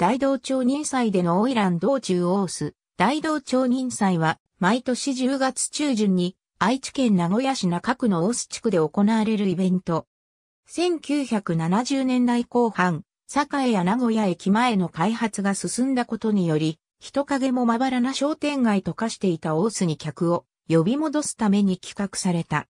大道町人祭でのオイラン道中オース、大道町人祭は、毎年10月中旬に、愛知県名古屋市中区のオース地区で行われるイベント。1970年代後半、栄や名古屋駅前の開発が進んだことにより、人影もまばらな商店街と化していたオースに客を呼び戻すために企画された。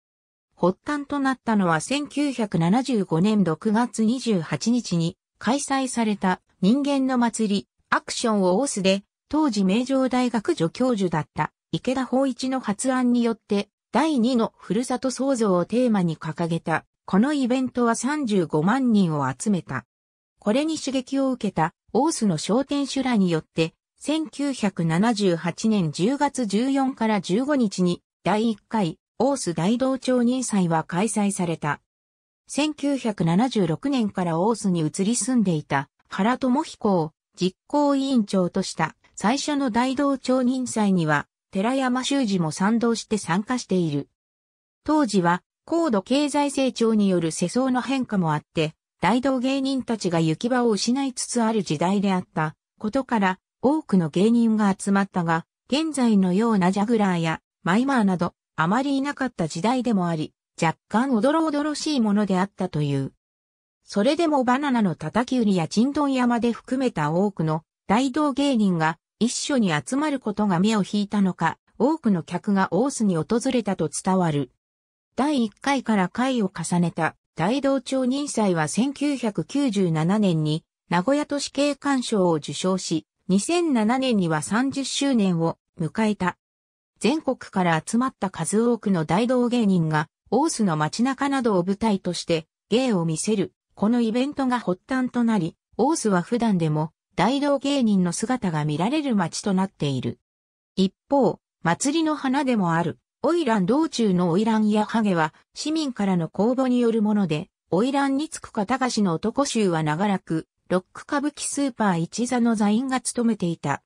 発端となったのは1975年6月28日に開催された人間の祭り、アクションをオースで、当時名城大学助教授だった池田法一の発案によって、第2のふるさと創造をテーマに掲げた、このイベントは35万人を集めた。これに刺激を受けた、オースの商店主らによって、1978年10月14から15日に、第1回、オース大道町人祭は開催された。1976年からオースに移り住んでいた原智彦を実行委員長とした最初の大道町人祭には、寺山修司も賛同して参加している。当時は、高度経済成長による世相の変化もあって、大道芸人たちが行き場を失いつつある時代であったことから、多くの芸人が集まったが、現在のようなジャグラーやマイマーなど、あまりいなかった時代でもあり、若干おどろおどろしいものであったという。それでもバナナの叩き売りやちんどん山で含めた多くの大道芸人が一緒に集まることが目を引いたのか、多くの客が大須に訪れたと伝わる。第1回から回を重ねた大道町人祭は1997年に名古屋都市景観賞を受賞し、2007年には30周年を迎えた。全国から集まった数多くの大道芸人が、大須の街中などを舞台として芸を見せるこのイベントが発端となり、大須は普段でも大道芸人の姿が見られる街となっている。一方、祭りの花でもある、花魁道中の花魁やハゲは、市民からの公募によるもので、花魁につくか高しの男衆は長らく、ロック歌舞伎スーパー一座の座員が務めていた。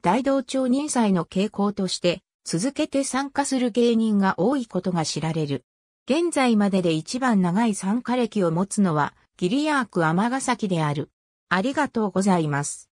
大道町人祭の傾向として、続けて参加する芸人が多いことが知られる。現在までで一番長い参加歴を持つのは、ギリアーク尼崎である。ありがとうございます。